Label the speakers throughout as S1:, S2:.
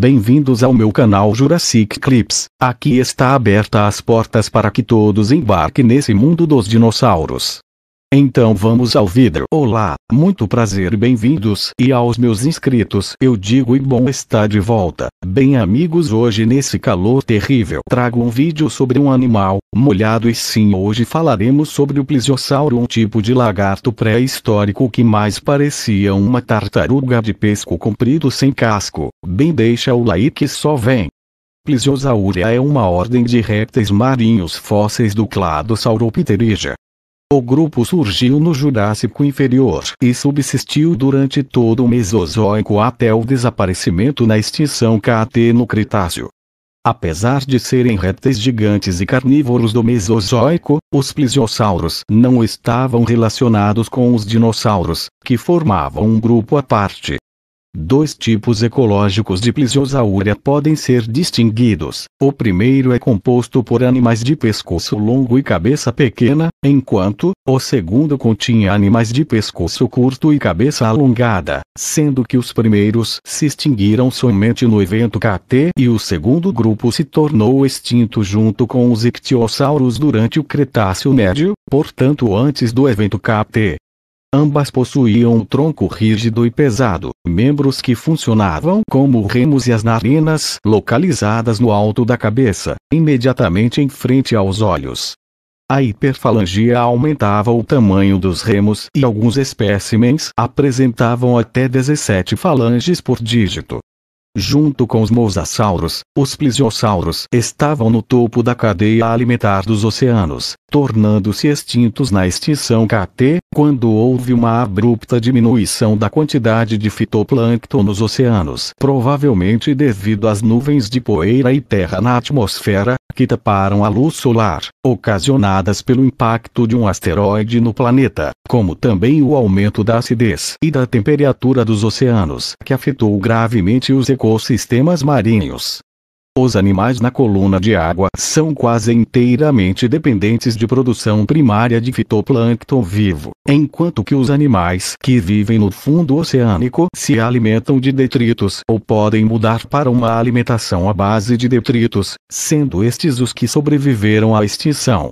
S1: Bem-vindos ao meu canal Jurassic Clips. Aqui está aberta as portas para que todos embarquem nesse mundo dos dinossauros. Então vamos ao vidro. Olá, muito prazer, bem-vindos e aos meus inscritos. Eu digo e bom está de volta. Bem amigos, hoje nesse calor terrível, trago um vídeo sobre um animal molhado e sim, hoje falaremos sobre o plesiosauro, um tipo de lagarto pré-histórico que mais parecia uma tartaruga de pesco comprido sem casco. Bem, deixa o like só vem. Plesiosauria é uma ordem de répteis marinhos fósseis do clado Sauropterygia, o grupo surgiu no Jurássico Inferior e subsistiu durante todo o Mesozoico até o desaparecimento na extinção KT no Cretáceo. Apesar de serem répteis gigantes e carnívoros do Mesozoico, os plesiosauros não estavam relacionados com os dinossauros, que formavam um grupo à parte. Dois tipos ecológicos de plesiosauria podem ser distinguidos. O primeiro é composto por animais de pescoço longo e cabeça pequena, enquanto o segundo continha animais de pescoço curto e cabeça alongada, sendo que os primeiros se extinguiram somente no evento KT e o segundo grupo se tornou extinto junto com os ictiossauros durante o Cretáceo Médio, portanto antes do evento KT. Ambas possuíam um tronco rígido e pesado, membros que funcionavam como remos e as narinas localizadas no alto da cabeça, imediatamente em frente aos olhos. A hiperfalangia aumentava o tamanho dos remos e alguns espécimens apresentavam até 17 falanges por dígito. Junto com os mosasauros, os plesiosauros estavam no topo da cadeia alimentar dos oceanos, tornando-se extintos na extinção KT, quando houve uma abrupta diminuição da quantidade de fitoplâncton nos oceanos, provavelmente devido às nuvens de poeira e terra na atmosfera, que taparam a luz solar, ocasionadas pelo impacto de um asteroide no planeta, como também o aumento da acidez e da temperatura dos oceanos que afetou gravemente os ecossistemas marinhos. Os animais na coluna de água são quase inteiramente dependentes de produção primária de fitoplâncton vivo, enquanto que os animais que vivem no fundo oceânico se alimentam de detritos ou podem mudar para uma alimentação à base de detritos, sendo estes os que sobreviveram à extinção.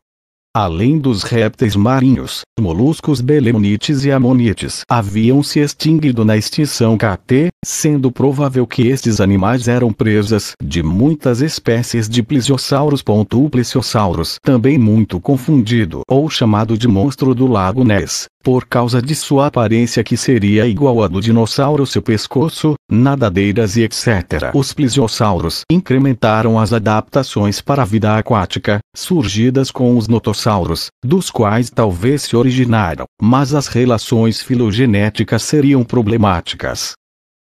S1: Além dos répteis marinhos, moluscos belemnites e amonites haviam se extinguido na extinção KT, sendo provável que estes animais eram presas de muitas espécies de plesiosauros. O plesiosauros também muito confundido ou chamado de monstro do lago Ness, por causa de sua aparência que seria igual à do dinossauro, seu pescoço, nadadeiras e etc. Os plesiosauros incrementaram as adaptações para a vida aquática, surgidas com os notossauros, dos quais talvez se originaram, mas as relações filogenéticas seriam problemáticas.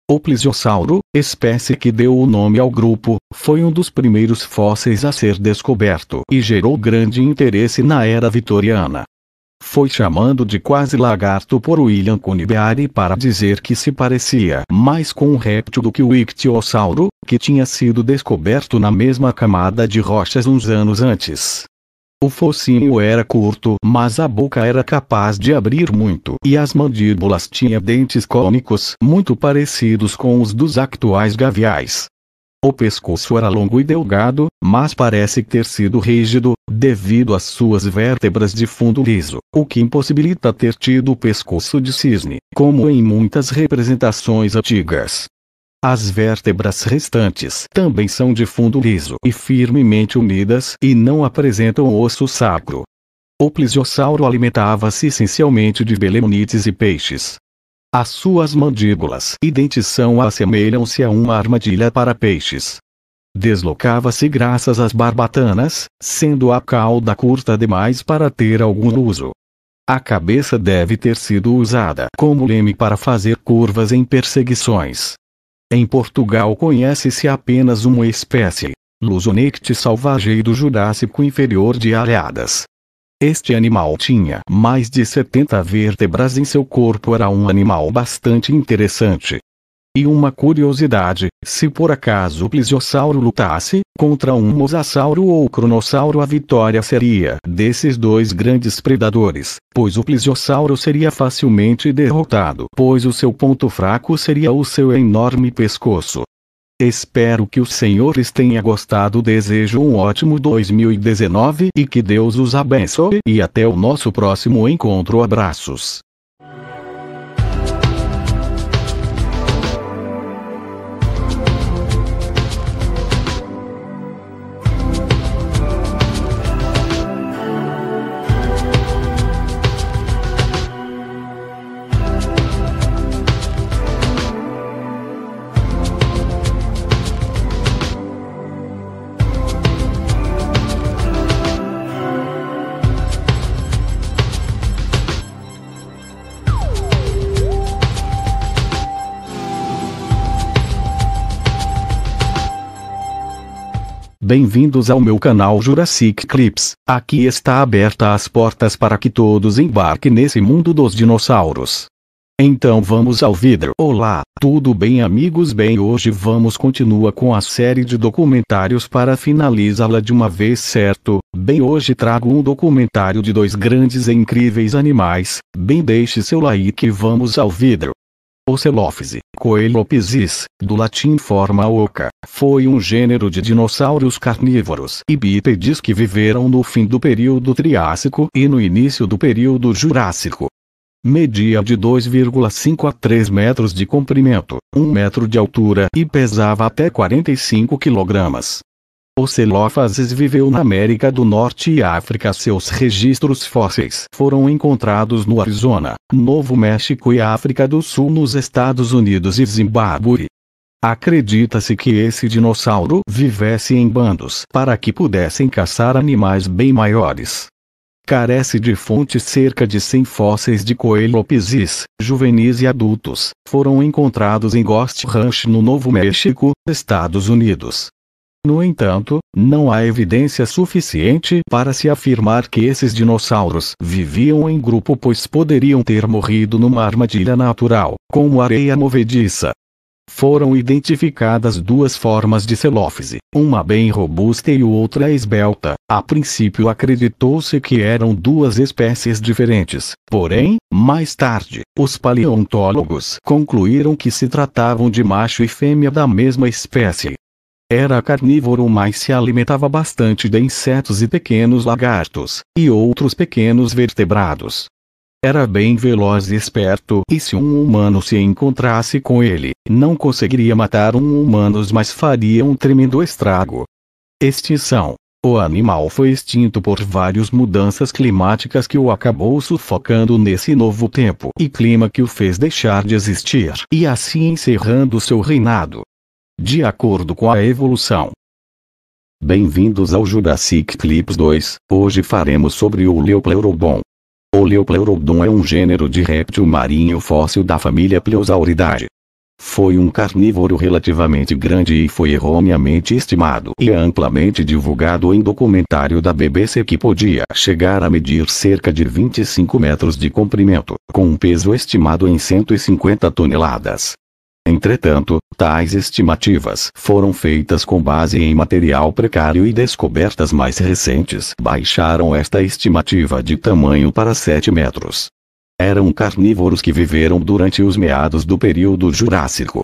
S1: O plesiosauro, espécie que deu o nome ao grupo, foi um dos primeiros fósseis a ser descoberto e gerou grande interesse na era vitoriana. Foi chamando de quase lagarto por William Cunibeari para dizer que se parecia mais com um réptil do que o ictiosauro, que tinha sido descoberto na mesma camada de rochas uns anos antes. O focinho era curto, mas a boca era capaz de abrir muito e as mandíbulas tinham dentes cônicos muito parecidos com os dos actuais gaviais. O pescoço era longo e delgado, mas parece ter sido rígido, devido às suas vértebras de fundo liso, o que impossibilita ter tido o pescoço de cisne, como em muitas representações antigas. As vértebras restantes também são de fundo liso e firmemente unidas e não apresentam osso sacro. O plesiosauro alimentava-se essencialmente de belemnites e peixes, as suas mandíbulas e dentes são assemelham-se a uma armadilha para peixes. Deslocava-se graças às barbatanas, sendo a cauda curta demais para ter algum uso. A cabeça deve ter sido usada como leme para fazer curvas em perseguições. Em Portugal conhece-se apenas uma espécie, Lusonecte salvagei do Jurássico inferior de Areadas, este animal tinha mais de 70 vértebras em seu corpo, era um animal bastante interessante. E uma curiosidade, se por acaso o plesiosauro lutasse, contra um mosasauro ou cronossauro a vitória seria desses dois grandes predadores, pois o plesiosauro seria facilmente derrotado, pois o seu ponto fraco seria o seu enorme pescoço. Espero que os senhores tenham gostado. Desejo um ótimo 2019 e que Deus os abençoe. E até o nosso próximo encontro. Abraços. Bem-vindos ao meu canal Jurassic Clips. Aqui está aberta as portas para que todos embarquem nesse mundo dos dinossauros. Então vamos ao vidro. Olá, tudo bem amigos? Bem, hoje vamos continuar com a série de documentários para finalizá-la de uma vez, certo? Bem, hoje trago um documentário de dois grandes e incríveis animais. Bem, deixe seu like e vamos ao vidro. Ocelophysis, Coelophysis, do latim forma oca, foi um gênero de dinossauros carnívoros e bípedes que viveram no fim do período Triássico e no início do período Jurássico. Media de 2,5 a 3 metros de comprimento, 1 metro de altura e pesava até 45 quilogramas. O Celófases viveu na América do Norte e África. Seus registros fósseis foram encontrados no Arizona, Novo México e África do Sul nos Estados Unidos e Zimbábue. Acredita-se que esse dinossauro vivesse em bandos para que pudessem caçar animais bem maiores. Carece de fontes cerca de 100 fósseis de coelopsis, juvenis e adultos, foram encontrados em Ghost Ranch no Novo México, Estados Unidos. No entanto, não há evidência suficiente para se afirmar que esses dinossauros viviam em grupo pois poderiam ter morrido numa armadilha natural, como areia movediça. Foram identificadas duas formas de celófise, uma bem robusta e outra esbelta. A princípio acreditou-se que eram duas espécies diferentes, porém, mais tarde, os paleontólogos concluíram que se tratavam de macho e fêmea da mesma espécie. Era carnívoro mas se alimentava bastante de insetos e pequenos lagartos, e outros pequenos vertebrados. Era bem veloz e esperto, e se um humano se encontrasse com ele, não conseguiria matar um humano, mas faria um tremendo estrago. Extinção. O animal foi extinto por várias mudanças climáticas que o acabou sufocando nesse novo tempo e clima que o fez deixar de existir e assim encerrando seu reinado de acordo com a evolução. Bem-vindos ao Jurassic Clips 2, hoje faremos sobre o Leopleurodon. O Leopleurodon é um gênero de réptil marinho fóssil da família Pleosauridae. Foi um carnívoro relativamente grande e foi erroneamente estimado e amplamente divulgado em documentário da BBC que podia chegar a medir cerca de 25 metros de comprimento, com um peso estimado em 150 toneladas. Entretanto, tais estimativas foram feitas com base em material precário e descobertas mais recentes baixaram esta estimativa de tamanho para 7 metros. Eram carnívoros que viveram durante os meados do período Jurássico.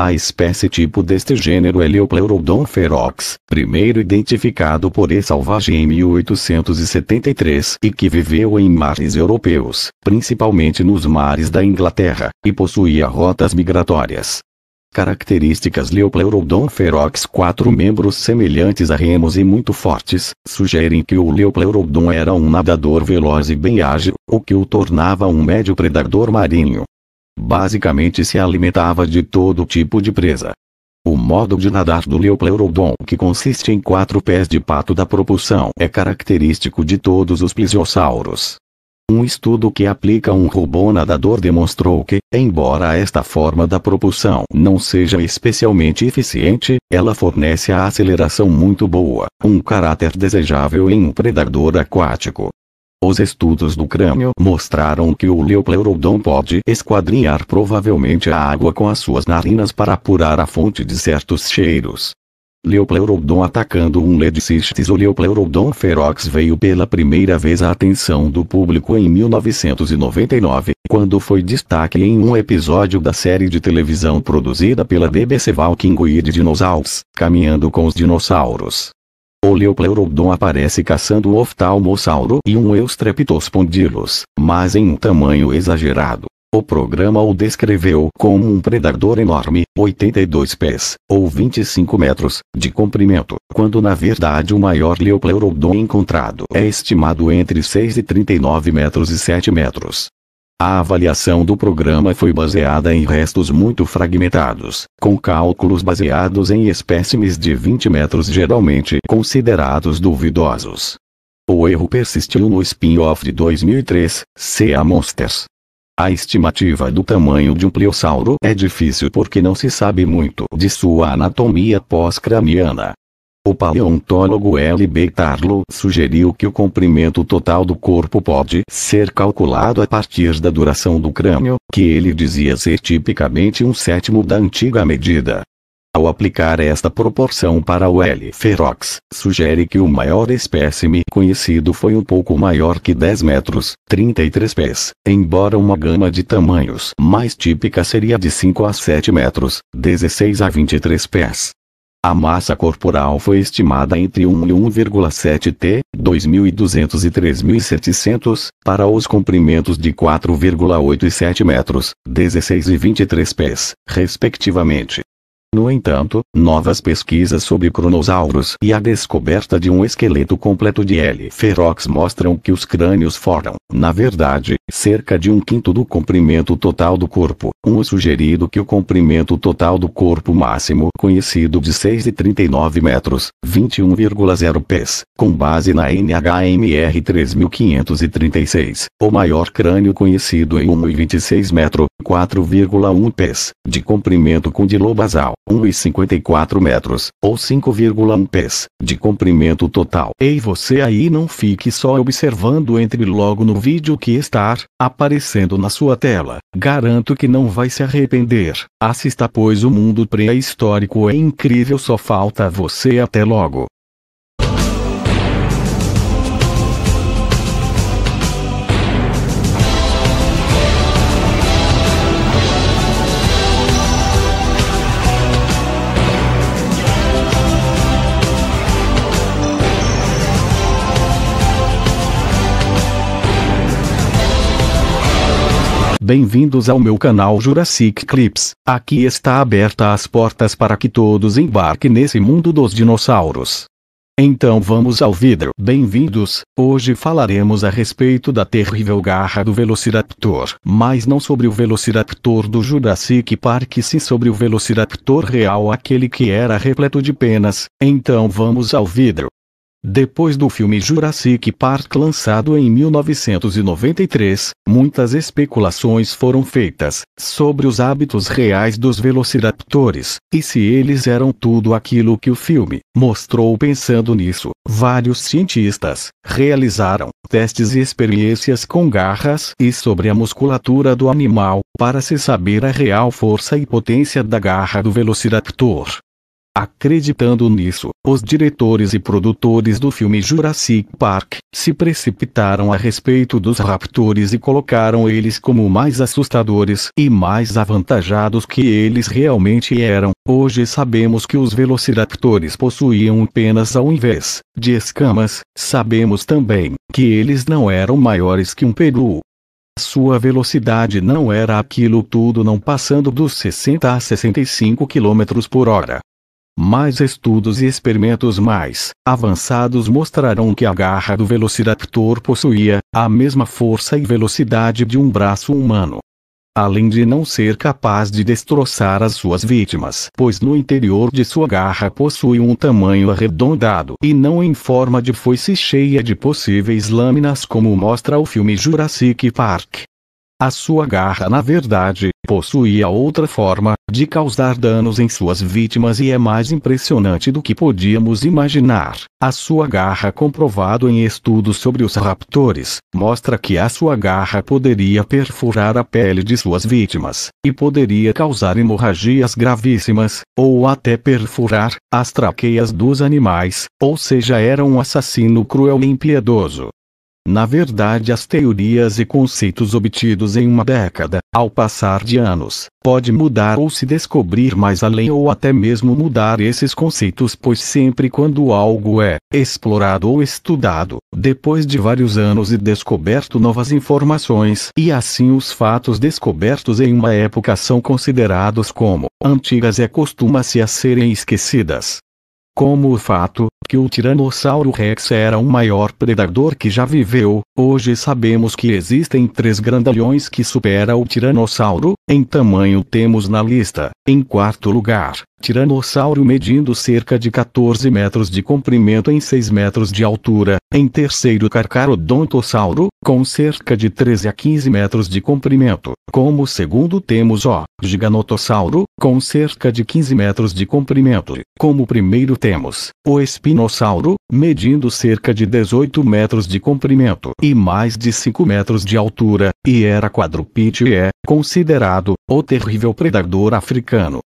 S1: A espécie tipo deste gênero é Leopleurodon ferox, primeiro identificado por E. Salvage em 1873 e que viveu em mares europeus, principalmente nos mares da Inglaterra, e possuía rotas migratórias. Características Leopleurodon ferox Quatro membros semelhantes a remos e muito fortes, sugerem que o Leopleurodon era um nadador veloz e bem ágil, o que o tornava um médio predador marinho. Basicamente se alimentava de todo tipo de presa. O modo de nadar do Leopleurodon, que consiste em quatro pés de pato da propulsão, é característico de todos os plesiosauros. Um estudo que aplica um robô nadador demonstrou que, embora esta forma da propulsão não seja especialmente eficiente, ela fornece a aceleração muito boa, um caráter desejável em um predador aquático. Os estudos do crânio mostraram que o leupleurodon pode esquadrinhar provavelmente a água com as suas narinas para apurar a fonte de certos cheiros. Leupleurodon atacando um ledicistes O Leupleurodon ferox veio pela primeira vez à atenção do público em 1999, quando foi destaque em um episódio da série de televisão produzida pela BBC e de Dinosaurs, Caminhando com os Dinossauros. O Leupleurodon aparece caçando um oftalmossauro e um eustreptospondylus, mas em um tamanho exagerado. O programa o descreveu como um predador enorme, 82 pés, ou 25 metros, de comprimento, quando na verdade o maior leupleurodon encontrado é estimado entre 6 e 39 metros e 7 metros. A avaliação do programa foi baseada em restos muito fragmentados, com cálculos baseados em espécimes de 20 metros geralmente considerados duvidosos. O erro persistiu no spin-off de 2003, CA Monsters. A estimativa do tamanho de um pliossauro é difícil porque não se sabe muito de sua anatomia pós-craniana, o paleontólogo L. B. Tarlo sugeriu que o comprimento total do corpo pode ser calculado a partir da duração do crânio, que ele dizia ser tipicamente um sétimo da antiga medida. Ao aplicar esta proporção para o L. ferox, sugere que o maior espécime conhecido foi um pouco maior que 10 metros, 33 pés, embora uma gama de tamanhos mais típica seria de 5 a 7 metros, 16 a 23 pés, a massa corporal foi estimada entre 1 e 1,7 t, 2.200 e 3.700, para os comprimentos de 4,8 e 7 metros, 16 e 23 pés, respectivamente. No entanto, novas pesquisas sobre cronosauros e a descoberta de um esqueleto completo de L. ferox mostram que os crânios foram, na verdade, cerca de um quinto do comprimento total do corpo. Um sugerido que o comprimento total do corpo máximo conhecido de 6,39 metros, 21,0 pés, com base na NHMR 3536, o maior crânio conhecido em 1,26 metro, 4,1 pés, de comprimento com condilobasal 1,54 metros, ou 5,1 pés, de comprimento total. Ei você aí não fique só observando entre logo no vídeo que está aparecendo na sua tela. Garanto que não vai se arrepender. Assista pois o mundo pré-histórico é incrível só falta você até logo. Bem-vindos ao meu canal Jurassic Clips, aqui está aberta as portas para que todos embarquem nesse mundo dos dinossauros. Então vamos ao vidro. Bem-vindos, hoje falaremos a respeito da terrível garra do Velociraptor, mas não sobre o Velociraptor do Jurassic Park sim sobre o Velociraptor real aquele que era repleto de penas, então vamos ao vidro. Depois do filme Jurassic Park lançado em 1993, muitas especulações foram feitas sobre os hábitos reais dos velociraptores e se eles eram tudo aquilo que o filme mostrou. Pensando nisso, vários cientistas realizaram testes e experiências com garras e sobre a musculatura do animal para se saber a real força e potência da garra do velociraptor. Acreditando nisso, os diretores e produtores do filme Jurassic Park se precipitaram a respeito dos raptores e colocaram eles como mais assustadores e mais avantajados que eles realmente eram. Hoje sabemos que os velociraptores possuíam penas ao invés de escamas, sabemos também que eles não eram maiores que um peru, sua velocidade não era aquilo tudo não passando dos 60 a 65 km por hora. Mais estudos e experimentos mais avançados mostrarão que a garra do Velociraptor possuía a mesma força e velocidade de um braço humano. Além de não ser capaz de destroçar as suas vítimas, pois no interior de sua garra possui um tamanho arredondado e não em forma de foice cheia de possíveis lâminas, como mostra o filme Jurassic Park. A sua garra na verdade, possuía outra forma, de causar danos em suas vítimas e é mais impressionante do que podíamos imaginar. A sua garra comprovado em estudos sobre os raptores, mostra que a sua garra poderia perfurar a pele de suas vítimas, e poderia causar hemorragias gravíssimas, ou até perfurar, as traqueias dos animais, ou seja era um assassino cruel e impiedoso. Na verdade, as teorias e conceitos obtidos em uma década, ao passar de anos, pode mudar ou se descobrir mais além ou até mesmo mudar esses conceitos, pois sempre quando algo é explorado ou estudado, depois de vários anos e descoberto novas informações, e assim os fatos descobertos em uma época são considerados como antigas e é costuma-se a serem esquecidas. Como o fato, que o Tiranossauro Rex era o maior predador que já viveu, hoje sabemos que existem três grandalhões que supera o Tiranossauro, em tamanho temos na lista em quarto lugar, Tiranossauro medindo cerca de 14 metros de comprimento em 6 metros de altura. Em terceiro, carcarodontossauro com cerca de 13 a 15 metros de comprimento. Como segundo, temos o Giganotossauro, com cerca de 15 metros de comprimento. Como primeiro, temos o Espinossauro, medindo cerca de 18 metros de comprimento e mais de 5 metros de altura, e era quadrupede e é considerado o terrível predador africano americano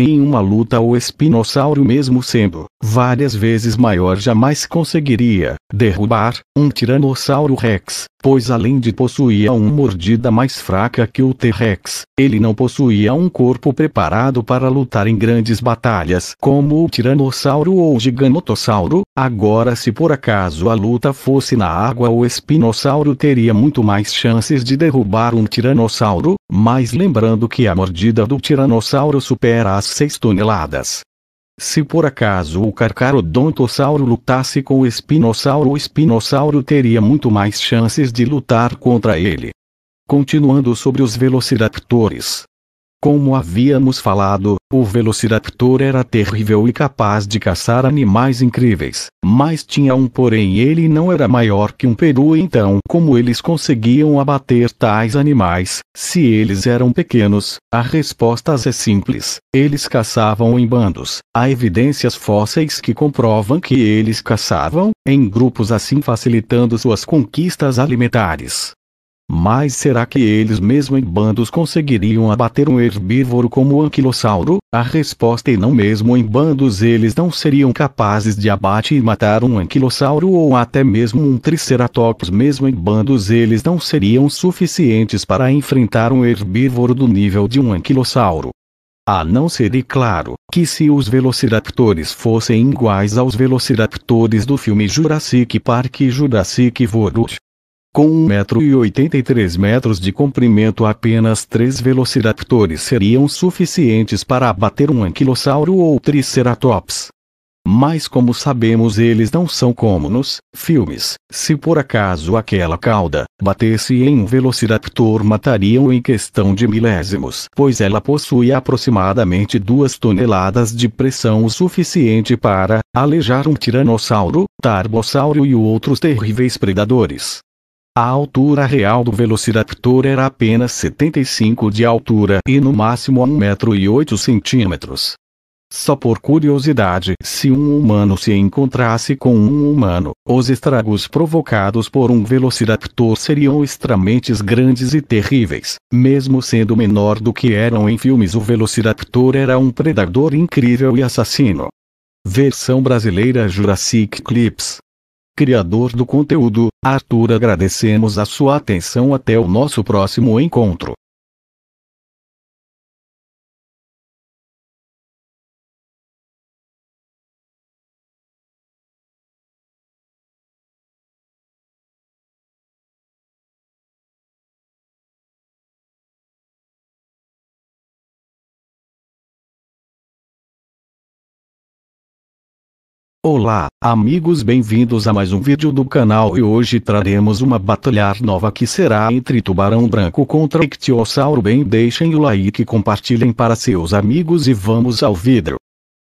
S1: em uma luta o espinossauro mesmo sendo, várias vezes maior jamais conseguiria, derrubar, um tiranossauro rex, pois além de possuir uma mordida mais fraca que o T-Rex, ele não possuía um corpo preparado para lutar em grandes batalhas como o tiranossauro ou o giganotossauro, agora se por acaso a luta fosse na água o espinossauro teria muito mais chances de derrubar um tiranossauro, mas lembrando que a mordida do tiranossauro supera as 6 toneladas. Se por acaso o carcarodontossauro lutasse com o espinossauro, o espinossauro teria muito mais chances de lutar contra ele. Continuando sobre os velociraptores, como havíamos falado, o Velociraptor era terrível e capaz de caçar animais incríveis, mas tinha um porém ele não era maior que um peru então como eles conseguiam abater tais animais, se eles eram pequenos, a resposta é simples, eles caçavam em bandos, há evidências fósseis que comprovam que eles caçavam, em grupos assim facilitando suas conquistas alimentares. Mas será que eles mesmo em bandos conseguiriam abater um herbívoro como o anquilossauro? A resposta é não mesmo em bandos eles não seriam capazes de abate e matar um anquilossauro ou até mesmo um triceratops mesmo em bandos eles não seriam suficientes para enfrentar um herbívoro do nível de um anquilossauro. A não ser e é claro, que se os velociraptores fossem iguais aos velociraptores do filme Jurassic Park e Jurassic World, com 1,83m metros de comprimento apenas três velociraptores seriam suficientes para abater um anquilossauro ou triceratops. Mas como sabemos eles não são como nos filmes, se por acaso aquela cauda batesse em um velociraptor matariam em questão de milésimos, pois ela possui aproximadamente duas toneladas de pressão o suficiente para alejar um tiranossauro, tarbossauro e outros terríveis predadores. A altura real do Velociraptor era apenas 75 de altura e no máximo 1,8 m. Só por curiosidade, se um humano se encontrasse com um humano, os estragos provocados por um velociraptor seriam extremamente grandes e terríveis. Mesmo sendo menor do que eram em filmes, o velociraptor era um predador incrível e assassino. Versão brasileira Jurassic Clips criador do conteúdo, Arthur agradecemos a sua atenção até o nosso próximo encontro. Olá, amigos bem-vindos a mais um vídeo do canal e hoje traremos uma batalhar nova que será entre Tubarão Branco contra Ictiosauro. bem deixem o like e compartilhem para seus amigos e vamos ao vidro.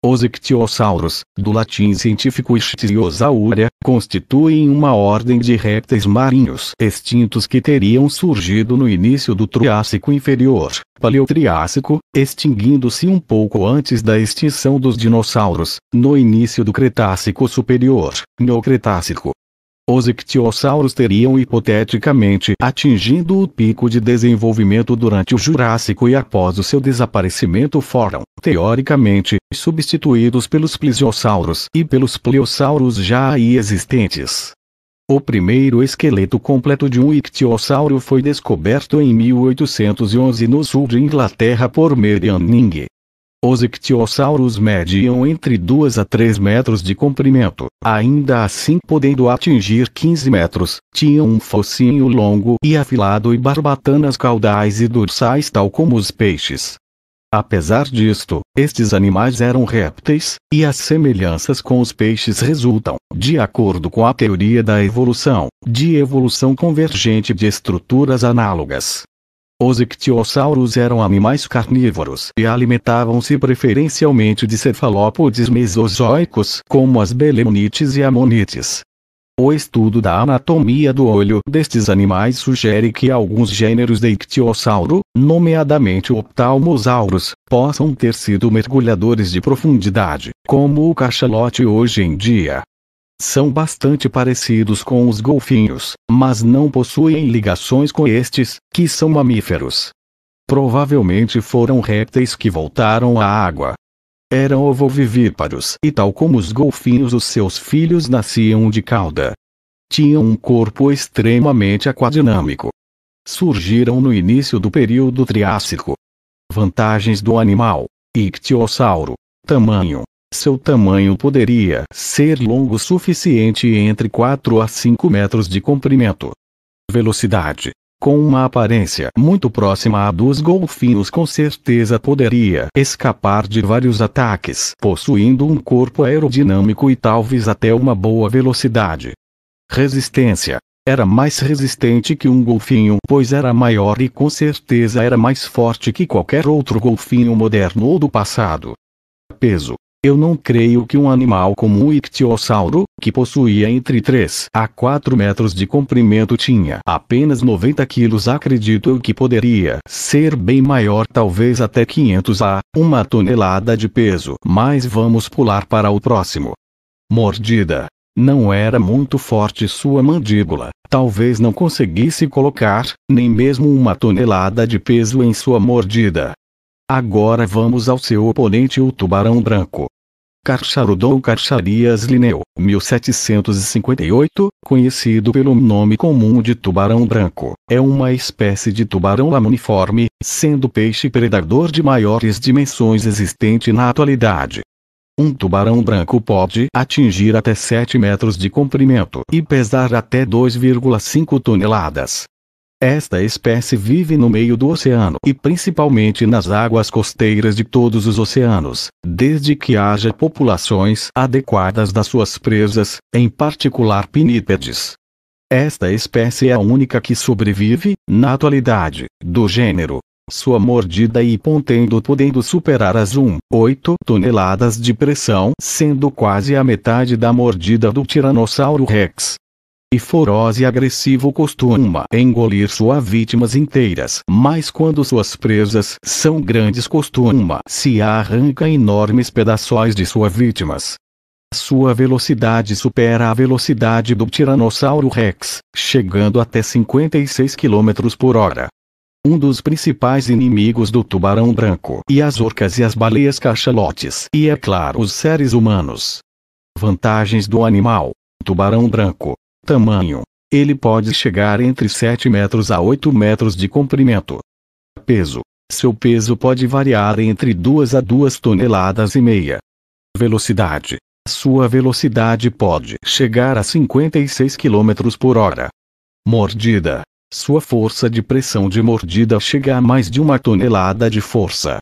S1: Os ictiosauros, do latim científico Ichthyosaura, constituem uma ordem de répteis marinhos extintos que teriam surgido no início do Triássico Inferior, Paleotriássico, extinguindo-se um pouco antes da extinção dos dinossauros, no início do Cretácico Superior, Neocretácico. Os ictiossauros teriam hipoteticamente atingido o pico de desenvolvimento durante o Jurássico e após o seu desaparecimento foram, teoricamente, substituídos pelos plesiosauros e pelos pleiosauros já aí existentes. O primeiro esqueleto completo de um ictiossauro foi descoberto em 1811 no sul de Inglaterra por Merian os ictiosauros mediam entre 2 a 3 metros de comprimento, ainda assim podendo atingir 15 metros, tinham um focinho longo e afilado e barbatanas caudais e dorsais tal como os peixes. Apesar disto, estes animais eram répteis, e as semelhanças com os peixes resultam, de acordo com a teoria da evolução, de evolução convergente de estruturas análogas. Os ictiosauros eram animais carnívoros e alimentavam-se preferencialmente de cefalópodes mesozoicos como as belemnites e amonites. O estudo da anatomia do olho destes animais sugere que alguns gêneros de ictiosauro, nomeadamente o possam ter sido mergulhadores de profundidade, como o cachalote hoje em dia. São bastante parecidos com os golfinhos, mas não possuem ligações com estes, que são mamíferos. Provavelmente foram répteis que voltaram à água. Eram ovovivíparos e, tal como os golfinhos, os seus filhos nasciam de cauda. Tinham um corpo extremamente aquadinâmico. Surgiram no início do período Triássico. Vantagens do animal: Ictiossauro, tamanho, seu tamanho poderia ser longo o suficiente entre 4 a 5 metros de comprimento. Velocidade com uma aparência muito próxima à dos golfinhos, com certeza poderia escapar de vários ataques, possuindo um corpo aerodinâmico e talvez até uma boa velocidade. Resistência. Era mais resistente que um golfinho, pois era maior e com certeza era mais forte que qualquer outro golfinho moderno ou do passado. Peso. Eu não creio que um animal como um ictiosauro, que possuía entre 3 a 4 metros de comprimento tinha apenas 90 quilos acredito eu que poderia ser bem maior talvez até 500 a 1 tonelada de peso. Mas vamos pular para o próximo. Mordida. Não era muito forte sua mandíbula, talvez não conseguisse colocar, nem mesmo uma tonelada de peso em sua mordida. Agora vamos ao seu oponente o Tubarão Branco. Carcharudon Carcharias Lineu, 1758, conhecido pelo nome comum de tubarão branco, é uma espécie de tubarão lamuniforme, sendo peixe predador de maiores dimensões existente na atualidade. Um tubarão branco pode atingir até 7 metros de comprimento e pesar até 2,5 toneladas. Esta espécie vive no meio do oceano e principalmente nas águas costeiras de todos os oceanos, desde que haja populações adequadas das suas presas, em particular pinípedes. Esta espécie é a única que sobrevive, na atualidade, do gênero. Sua mordida e pontendo podendo superar as 1,8 toneladas de pressão, sendo quase a metade da mordida do Tiranossauro Rex e feroz e agressivo costuma engolir suas vítimas inteiras. Mas quando suas presas são grandes costuma se arranca enormes pedaços de suas vítimas. Sua velocidade supera a velocidade do Tiranossauro Rex, chegando até 56 km por hora. Um dos principais inimigos do tubarão branco e as orcas e as baleias cachalotes e é claro os seres humanos. Vantagens do animal Tubarão branco Tamanho: ele pode chegar entre 7 metros a 8 metros de comprimento. Peso: seu peso pode variar entre 2 a 2 toneladas e meia. Velocidade: sua velocidade pode chegar a 56 km por hora. Mordida: sua força de pressão de mordida chega a mais de uma tonelada de força.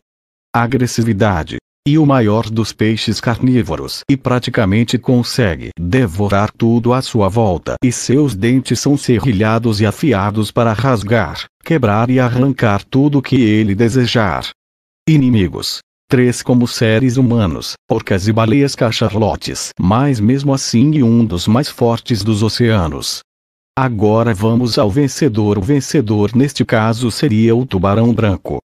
S1: Agressividade: e o maior dos peixes carnívoros e praticamente consegue devorar tudo à sua volta e seus dentes são serrilhados e afiados para rasgar, quebrar e arrancar tudo que ele desejar. Inimigos três como seres humanos, orcas e baleias cacharlotes, mas mesmo assim um dos mais fortes dos oceanos. Agora vamos ao vencedor. O vencedor neste caso seria o tubarão branco.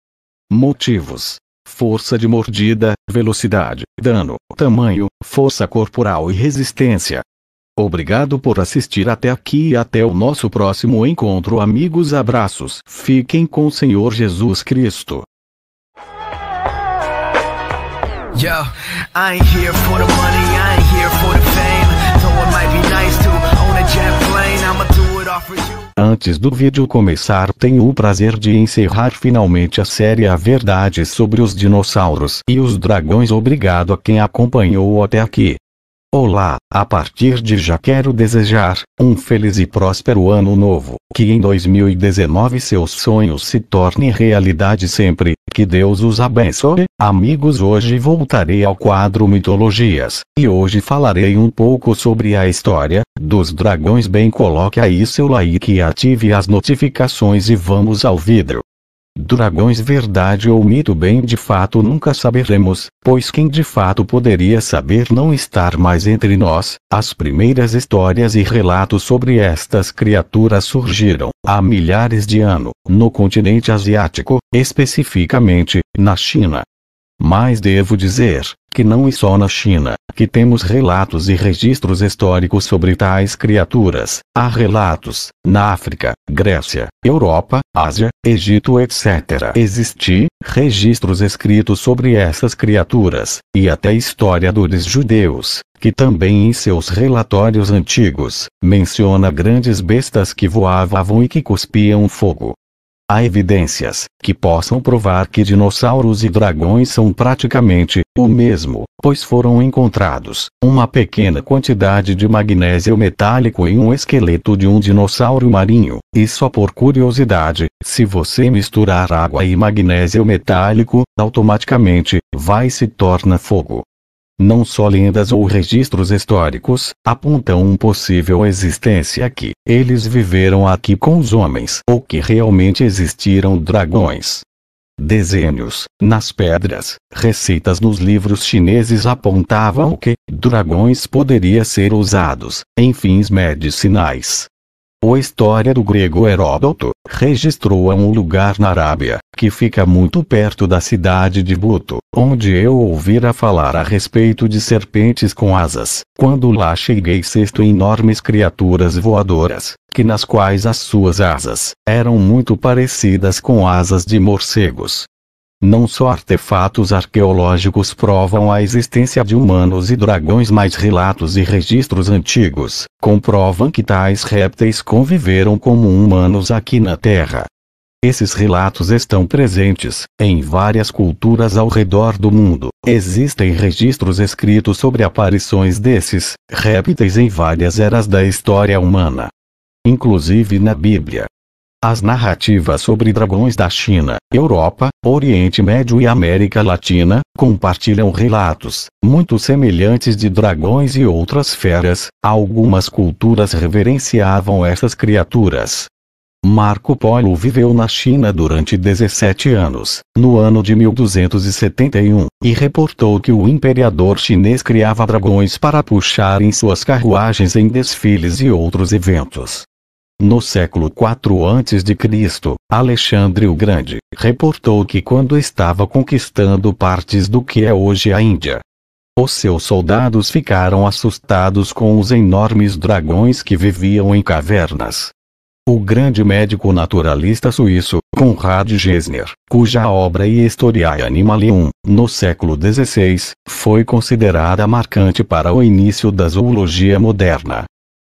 S1: Motivos: força de mordida, velocidade, dano, tamanho, força corporal e resistência. Obrigado por assistir até aqui e até o nosso próximo encontro, amigos. Abraços. Fiquem com o Senhor Jesus Cristo. Yo, I ain't here for the money, I ain't here for the fame. Antes do vídeo começar, tenho o prazer de encerrar finalmente a série A Verdade sobre os dinossauros e os dragões. Obrigado a quem acompanhou até aqui. Olá, a partir de já quero desejar um feliz e próspero ano novo, que em 2019 seus sonhos se tornem realidade sempre, que Deus os abençoe. Amigos, hoje voltarei ao quadro Mitologias, e hoje falarei um pouco sobre a história dos dragões. Bem, coloque aí seu like e ative as notificações e vamos ao vidro. Dragões verdade ou mito bem de fato nunca saberemos, pois quem de fato poderia saber não estar mais entre nós. As primeiras histórias e relatos sobre estas criaturas surgiram há milhares de anos, no continente asiático, especificamente, na China, mas devo dizer, que não é só na China, que temos relatos e registros históricos sobre tais criaturas. Há relatos, na África, Grécia, Europa, Ásia, Egito etc. Existem registros escritos sobre essas criaturas, e até historiadores judeus, que também em seus relatórios antigos, menciona grandes bestas que voavam e que cuspiam fogo há evidências que possam provar que dinossauros e dragões são praticamente o mesmo, pois foram encontrados uma pequena quantidade de magnésio metálico em um esqueleto de um dinossauro marinho. E só por curiosidade, se você misturar água e magnésio metálico, automaticamente vai se torna fogo não só lendas ou registros históricos, apontam uma possível existência que eles viveram aqui com os homens ou que realmente existiram dragões. Desenhos, nas pedras, receitas nos livros chineses apontavam que dragões poderiam ser usados em fins medicinais. O história do grego Heródoto registrou a um lugar na Arábia, que fica muito perto da cidade de Buto, onde eu ouvira falar a respeito de serpentes com asas. Quando lá cheguei, sexto enormes criaturas voadoras, que nas quais as suas asas eram muito parecidas com asas de morcegos, não só artefatos arqueológicos provam a existência de humanos e dragões, mas relatos e registros antigos comprovam que tais répteis conviveram como humanos aqui na Terra. Esses relatos estão presentes em várias culturas ao redor do mundo. Existem registros escritos sobre aparições desses répteis em várias eras da história humana, inclusive na Bíblia. As narrativas sobre dragões da China, Europa, Oriente Médio e América Latina compartilham relatos muito semelhantes de dragões e outras feras. Algumas culturas reverenciavam essas criaturas. Marco Polo viveu na China durante 17 anos, no ano de 1271, e reportou que o imperador chinês criava dragões para puxar em suas carruagens em desfiles e outros eventos. No século IV a.C., Alexandre o Grande reportou que quando estava conquistando partes do que é hoje a Índia, os seus soldados ficaram assustados com os enormes dragões que viviam em cavernas. O grande médico naturalista suíço, Conrad Gesner, cuja obra e Historiae é Animalium, no século XVI, foi considerada marcante para o início da zoologia moderna,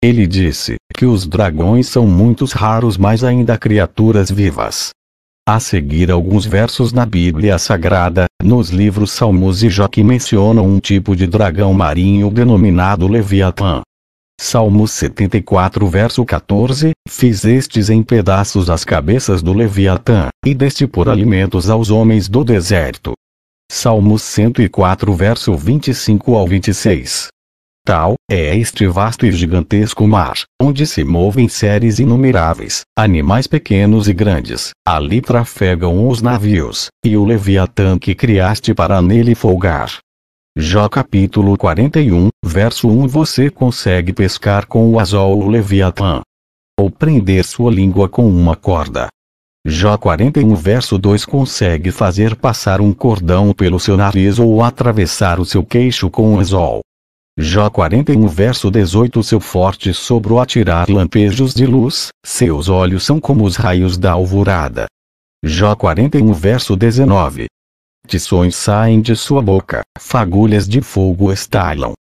S1: ele disse que os dragões são muitos raros, mas ainda criaturas vivas. A seguir, alguns versos na Bíblia Sagrada, nos livros Salmos e Jó que mencionam um tipo de dragão marinho denominado Leviatã. Salmo 74, verso 14: Fiz estes em pedaços as cabeças do Leviatã, e deste por alimentos aos homens do deserto. Salmo 104, verso 25 ao 26. Tal é este vasto e gigantesco mar, onde se movem séries inumeráveis, animais pequenos e grandes. Ali trafegam os navios, e o Leviatã que criaste para nele folgar. Jó capítulo 41, verso 1 Você consegue pescar com o azol o Leviatã. Ou prender sua língua com uma corda. Jó 41 verso 2 consegue fazer passar um cordão pelo seu nariz ou atravessar o seu queixo com o azol. Jó 41 verso 18 Seu forte sobrou atirar lampejos de luz, seus olhos são como os raios da alvorada. Jó 41 verso 19 Tições saem de sua boca, fagulhas de fogo estalam.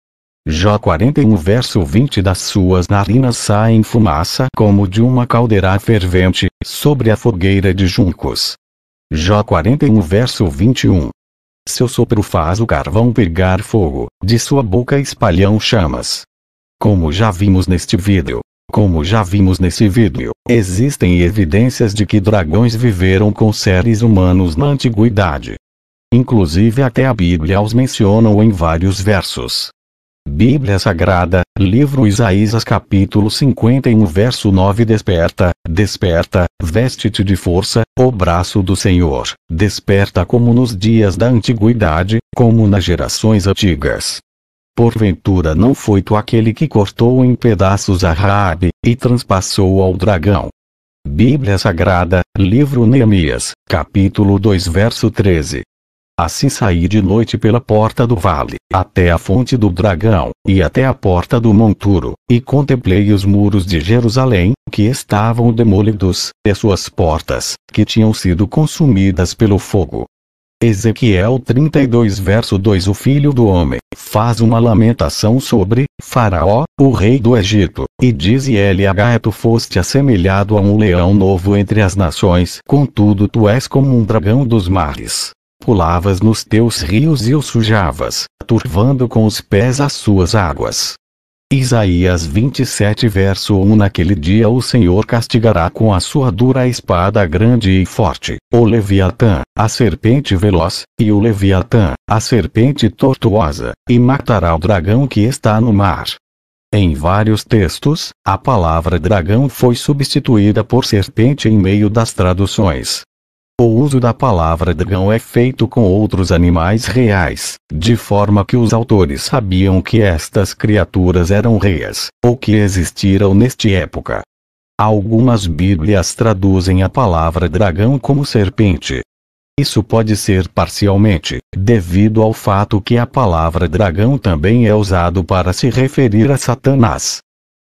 S1: Jó 41 verso 20 Das suas narinas saem fumaça como de uma caldeira fervente, sobre a fogueira de juncos. Jó 41 verso 21 seu sopro faz o carvão pegar fogo, de sua boca espalham chamas. Como já vimos neste vídeo, como já vimos nesse vídeo, existem evidências de que dragões viveram com seres humanos na antiguidade. Inclusive até a Bíblia os mencionam em vários versos. Bíblia Sagrada, livro Isaías capítulo 51 verso 9 Desperta, desperta, veste-te de força, o braço do Senhor, desperta como nos dias da antiguidade, como nas gerações antigas. Porventura não foi tu aquele que cortou em pedaços a Raabe, e transpassou ao dragão, Bíblia Sagrada, livro Neemias, capítulo 2 verso 13. Assim saí de noite pela porta do vale, até a fonte do dragão, e até a porta do monturo, e contemplei os muros de Jerusalém, que estavam demolidos, e suas portas, que tinham sido consumidas pelo fogo. Ezequiel 32 verso 2 O filho do homem faz uma lamentação sobre Faraó, o rei do Egito, e diz ele a tu foste assemelhado a um leão novo entre as nações, contudo tu és como um dragão dos mares pulavas nos teus rios e o sujavas, turvando com os pés as suas águas. Isaías 27 verso 1 Naquele dia o Senhor castigará com a sua dura espada grande e forte, o Leviatã, a serpente veloz, e o Leviatã, a serpente tortuosa, e matará o dragão que está no mar. Em vários textos, a palavra dragão foi substituída por serpente em meio das traduções. O uso da palavra dragão é feito com outros animais reais, de forma que os autores sabiam que estas criaturas eram reias, ou que existiram neste época. Algumas bíblias traduzem a palavra dragão como serpente. Isso pode ser parcialmente, devido ao fato que a palavra dragão também é usado para se referir a Satanás.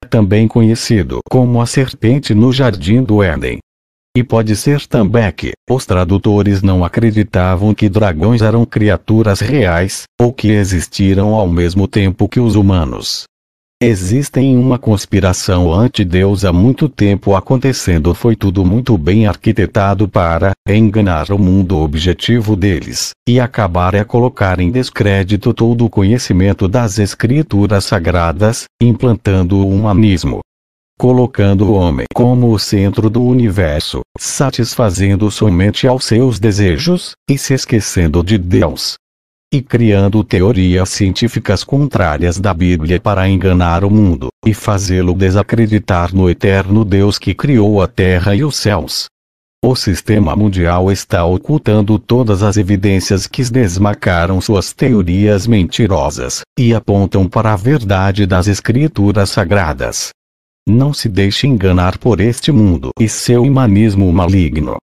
S1: Também conhecido como a serpente no jardim do Éden. E pode ser também que os tradutores não acreditavam que dragões eram criaturas reais, ou que existiram ao mesmo tempo que os humanos. Existem uma conspiração anti-Deus há muito tempo acontecendo. Foi tudo muito bem arquitetado para enganar o mundo objetivo deles e acabar a é colocar em descrédito todo o conhecimento das escrituras sagradas, implantando o humanismo colocando o homem como o centro do universo, satisfazendo somente aos seus desejos, e se esquecendo de Deus. E criando teorias científicas contrárias da Bíblia para enganar o mundo, e fazê-lo desacreditar no eterno Deus que criou a terra e os céus. O sistema mundial está ocultando todas as evidências que desmacaram suas teorias mentirosas e apontam para a verdade das Escrituras Sagradas. Não se deixe enganar por este mundo e seu humanismo maligno.